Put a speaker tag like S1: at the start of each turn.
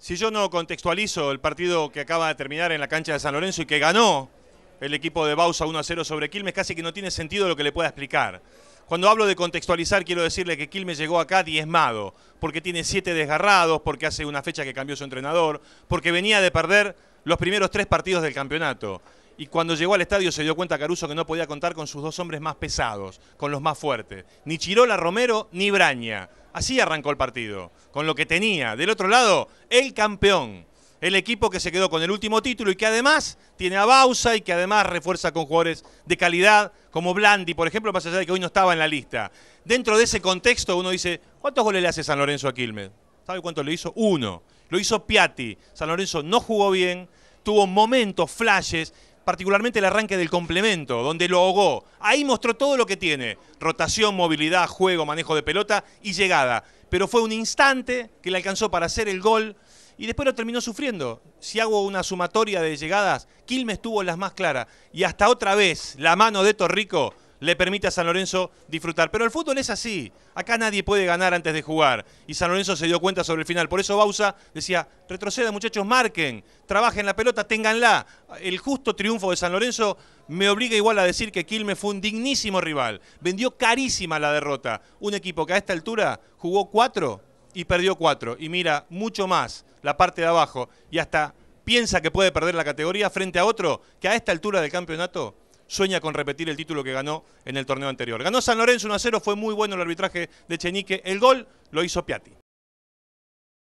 S1: Si yo no contextualizo el partido que acaba de terminar en la cancha de San Lorenzo y que ganó el equipo de Bausa 1 a 0 sobre Quilmes, casi que no tiene sentido lo que le pueda explicar. Cuando hablo de contextualizar, quiero decirle que Quilmes llegó acá diezmado, porque tiene siete desgarrados, porque hace una fecha que cambió su entrenador, porque venía de perder los primeros tres partidos del campeonato. Y cuando llegó al estadio se dio cuenta Caruso que no podía contar con sus dos hombres más pesados, con los más fuertes. Ni Chirola Romero ni Braña. Así arrancó el partido, con lo que tenía. Del otro lado, el campeón. El equipo que se quedó con el último título y que además tiene a Bausa y que además refuerza con jugadores de calidad, como Blandi, por ejemplo, más allá de que hoy no estaba en la lista. Dentro de ese contexto uno dice, ¿cuántos goles le hace San Lorenzo a Quilmes? ¿Sabe cuánto le hizo? Uno. Lo hizo Piatti. San Lorenzo no jugó bien, tuvo momentos, flashes, particularmente el arranque del complemento, donde lo ahogó. Ahí mostró todo lo que tiene, rotación, movilidad, juego, manejo de pelota y llegada. Pero fue un instante que le alcanzó para hacer el gol y después lo terminó sufriendo. Si hago una sumatoria de llegadas, Quilmes tuvo las más claras y hasta otra vez la mano de Torrico le permite a San Lorenzo disfrutar. Pero el fútbol es así. Acá nadie puede ganar antes de jugar. Y San Lorenzo se dio cuenta sobre el final. Por eso Bausa decía, retrocedan muchachos, marquen, trabajen la pelota, ténganla. El justo triunfo de San Lorenzo me obliga igual a decir que Quilmes fue un dignísimo rival. Vendió carísima la derrota. Un equipo que a esta altura jugó cuatro y perdió cuatro. Y mira, mucho más la parte de abajo. Y hasta piensa que puede perder la categoría frente a otro que a esta altura del campeonato sueña con repetir el título que ganó en el torneo anterior. Ganó San Lorenzo 1 a 0, fue muy bueno el arbitraje de Chenique. El gol lo hizo Piatti.